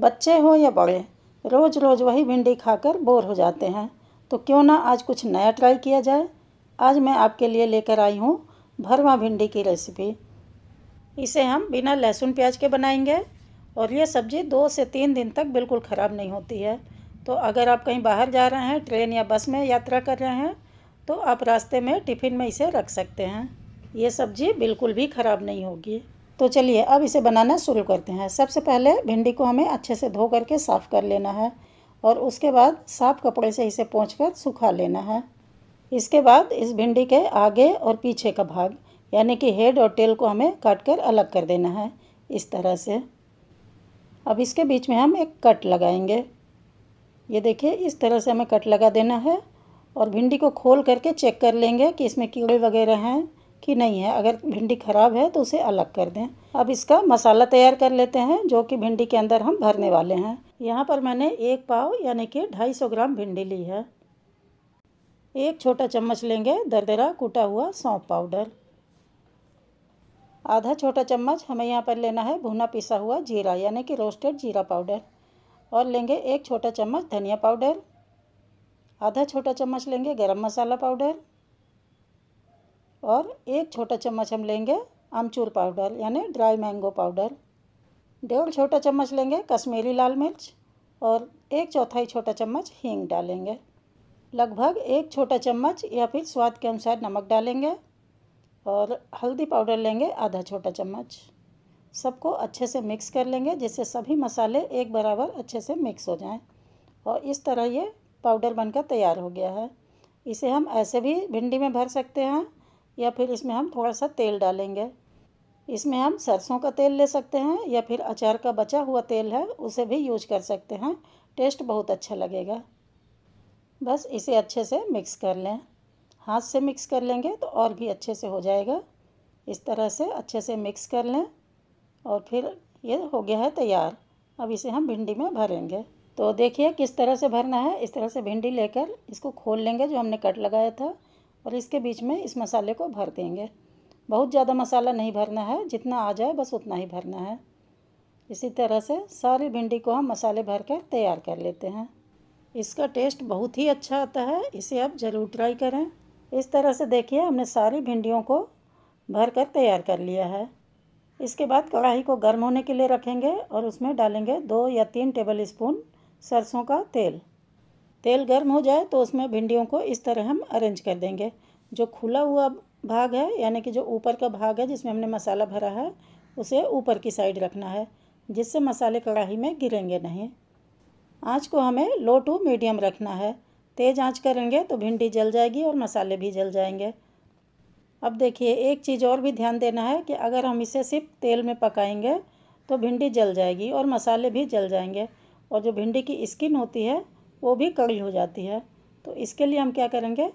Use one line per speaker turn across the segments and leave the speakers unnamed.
बच्चे हो या बड़े रोज़ रोज़ वही भिंडी खाकर बोर हो जाते हैं तो क्यों ना आज कुछ नया ट्राई किया जाए आज मैं आपके लिए लेकर आई हूँ भरवा भिंडी की रेसिपी इसे हम बिना लहसुन प्याज के बनाएंगे और ये सब्ज़ी दो से तीन दिन तक बिल्कुल ख़राब नहीं होती है तो अगर आप कहीं बाहर जा रहे हैं ट्रेन या बस में यात्रा कर रहे हैं तो आप रास्ते में टिफ़िन में इसे रख सकते हैं ये सब्ज़ी बिल्कुल भी ख़राब नहीं होगी तो चलिए अब इसे बनाना शुरू करते हैं सबसे पहले भिंडी को हमें अच्छे से धो करके साफ़ कर लेना है और उसके बाद साफ़ कपड़े से इसे पोंछ कर सूखा लेना है इसके बाद इस भिंडी के आगे और पीछे का भाग यानी कि हेड और टेल को हमें काट कर अलग कर देना है इस तरह से अब इसके बीच में हम एक कट लगाएंगे ये देखिए इस तरह से हमें कट लगा देना है और भिंडी को खोल करके चेक कर लेंगे कि इसमें कीड़े वगैरह हैं कि नहीं है अगर भिंडी ख़राब है तो उसे अलग कर दें अब इसका मसाला तैयार कर लेते हैं जो कि भिंडी के अंदर हम भरने वाले हैं यहाँ पर मैंने एक पाव यानी कि ढाई सौ ग्राम भिंडी ली है एक छोटा चम्मच लेंगे दरदरा कूटा हुआ सौंफ पाउडर आधा छोटा चम्मच हमें यहाँ पर लेना है भुना पिसा हुआ जीरा यानी कि रोस्टेड जीरा पाउडर और लेंगे एक छोटा चम्मच धनिया पाउडर आधा छोटा चम्मच लेंगे गरम मसाला पाउडर और एक छोटा चम्मच हम लेंगे आमचूर पाउडर यानी ड्राई मैंगो पाउडर डेढ़ छोटा चम्मच लेंगे कश्मीरी लाल मिर्च और एक चौथाई छोटा चम्मच हींग डालेंगे लगभग एक छोटा चम्मच या फिर स्वाद के अनुसार नमक डालेंगे और हल्दी पाउडर लेंगे आधा छोटा चम्मच सबको अच्छे से मिक्स कर लेंगे जिससे सभी मसाले एक बराबर अच्छे से मिक्स हो जाएं और इस तरह ये पाउडर बनकर तैयार हो गया है इसे हम ऐसे भी भिंडी में भर सकते हैं या फिर इसमें हम थोड़ा सा तेल डालेंगे इसमें हम सरसों का तेल ले सकते हैं या फिर अचार का बचा हुआ तेल है उसे भी यूज कर सकते हैं टेस्ट बहुत अच्छा लगेगा बस इसे अच्छे से मिक्स कर लें हाथ से मिक्स कर लेंगे तो और भी अच्छे से हो जाएगा इस तरह से अच्छे से मिक्स कर लें और फिर ये हो गया है तैयार अब इसे हम भिंडी में भरेंगे तो देखिए किस तरह से भरना है इस तरह से भिंडी लेकर इसको खोल लेंगे जो हमने कट लगाया था और इसके बीच में इस मसाले को भर देंगे बहुत ज़्यादा मसाला नहीं भरना है जितना आ जाए बस उतना ही भरना है इसी तरह से सारी भिंडी को हम मसाले भर कर तैयार कर लेते हैं इसका टेस्ट बहुत ही अच्छा आता है इसे आप ज़रूर ट्राई करें इस तरह से देखिए हमने सारी भिंडियों को भर कर तैयार कर लिया है इसके बाद कढ़ाई को गर्म होने के लिए रखेंगे और उसमें डालेंगे दो या तीन टेबल स्पून सरसों का तेल तेल गर्म हो जाए तो उसमें भिंडियों को इस तरह हम अरेंज कर देंगे जो खुला हुआ भाग है यानी कि जो ऊपर का भाग है जिसमें हमने मसाला भरा है उसे ऊपर की साइड रखना है जिससे मसाले कढ़ाई में गिरेंगे नहीं आँच को हमें लो टू मीडियम रखना है तेज़ आँच करेंगे तो भिंडी जल जाएगी और मसाले भी जल जाएंगे अब देखिए एक चीज़ और भी ध्यान देना है कि अगर हम इसे सिर्फ तेल में पकाएंगे तो भिंडी जल जाएगी और मसाले भी जल जाएंगे और जो भिंडी की स्किन होती है वो भी कड़ी हो जाती है तो इसके लिए हम क्या करेंगे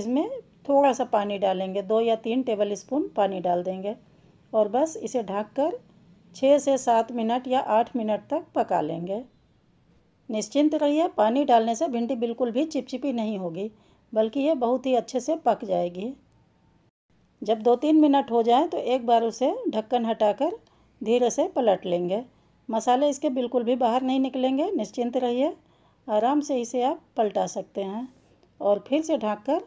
इसमें थोड़ा सा पानी डालेंगे दो या तीन टेबल स्पून पानी डाल देंगे और बस इसे ढक कर छः से सात मिनट या आठ मिनट तक पका लेंगे निश्चिंत रहिए पानी डालने से भिंडी बिल्कुल भी चिपचिपी नहीं होगी बल्कि ये बहुत ही अच्छे से पक जाएगी जब दो तीन मिनट हो जाए तो एक बार उसे ढक्कन हटाकर धीरे से पलट लेंगे मसाले इसके बिल्कुल भी बाहर नहीं निकलेंगे निश्चिंत रहिए आराम से इसे आप पलटा सकते हैं और फिर से ढककर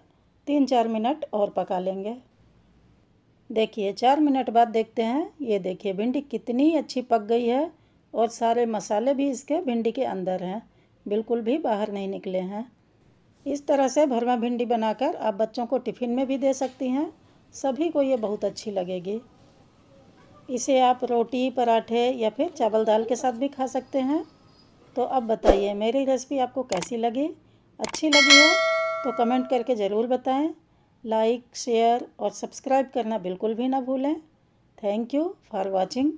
तीन चार मिनट और पका लेंगे देखिए चार मिनट बाद देखते हैं ये देखिए भिंडी कितनी अच्छी पक गई है और सारे मसाले भी इसके भिंडी के अंदर हैं बिल्कुल भी बाहर नहीं निकले हैं इस तरह से भरवा भिंडी बनाकर आप बच्चों को टिफ़िन में भी दे सकती हैं सभी को ये बहुत अच्छी लगेगी इसे आप रोटी पराठे या फिर चावल दाल के साथ भी खा सकते हैं तो अब बताइए मेरी रेसिपी आपको कैसी लगी अच्छी लगी हो तो कमेंट करके ज़रूर बताएं लाइक शेयर और सब्सक्राइब करना बिल्कुल भी ना भूलें थैंक यू फॉर वॉचिंग